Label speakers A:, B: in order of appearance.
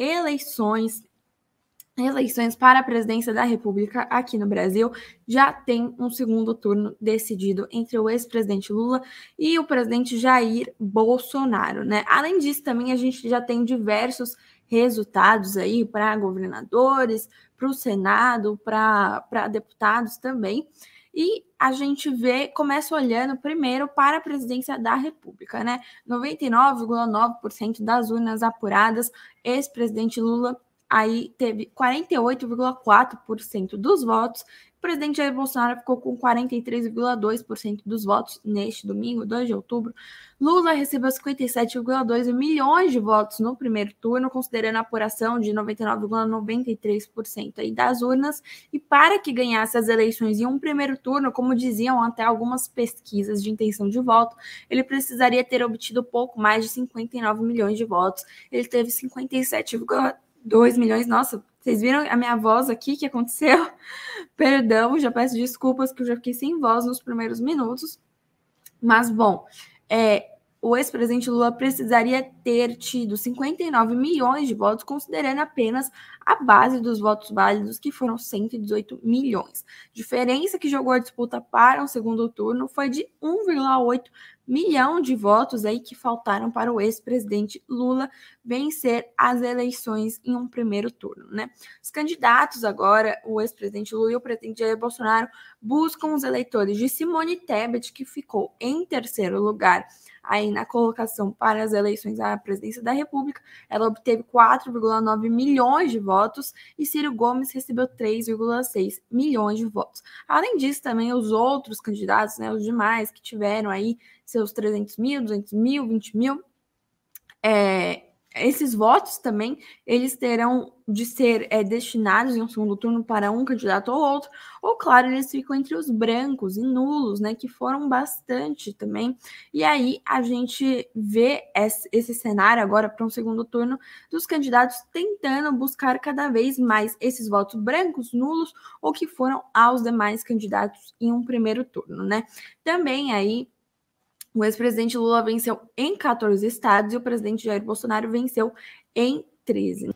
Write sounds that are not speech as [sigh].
A: eleições eleições para a presidência da República aqui no Brasil já tem um segundo turno decidido entre o ex-presidente Lula e o presidente Jair Bolsonaro, né? Além disso, também a gente já tem diversos resultados aí para governadores, para o Senado, para deputados também. E a gente vê, começa olhando primeiro para a presidência da República, né? 99,9% das urnas apuradas, ex-presidente Lula aí teve 48,4% dos votos. O presidente Jair Bolsonaro ficou com 43,2% dos votos neste domingo, 2 de outubro. Lula recebeu 57,2 milhões de votos no primeiro turno, considerando a apuração de 99,93% das urnas. E para que ganhasse as eleições em um primeiro turno, como diziam até algumas pesquisas de intenção de voto, ele precisaria ter obtido pouco mais de 59 milhões de votos. Ele teve 57,2%. 2 milhões, nossa, vocês viram a minha voz aqui que aconteceu? [laughs] Perdão, já peço desculpas que eu já fiquei sem voz nos primeiros minutos. Mas bom, é, o ex-presidente Lula precisaria ter tido 59 milhões de votos, considerando apenas a base dos votos válidos, que foram 118 milhões. Diferença que jogou a disputa para o um segundo turno foi de 1,8 milhão de votos aí que faltaram para o ex-presidente Lula vencer as eleições em um primeiro turno, né? Os candidatos agora, o ex-presidente Lula e o presidente Jair Bolsonaro buscam os eleitores de Simone Tebet, que ficou em terceiro lugar aí na colocação para as eleições à presidência da República. Ela obteve 4,9 milhões de votos e Ciro Gomes recebeu 3,6 milhões de votos. Além disso, também os outros candidatos, né, os demais que tiveram aí seus 300 mil, 200 mil, 20 mil, é, esses votos também, eles terão de ser é, destinados em um segundo turno para um candidato ou outro, ou claro, eles ficam entre os brancos e nulos, né, que foram bastante também. E aí a gente vê esse cenário agora para um segundo turno dos candidatos tentando buscar cada vez mais esses votos brancos, nulos ou que foram aos demais candidatos em um primeiro turno, né? Também aí o ex-presidente Lula venceu em 14 estados e o presidente Jair Bolsonaro venceu em 13.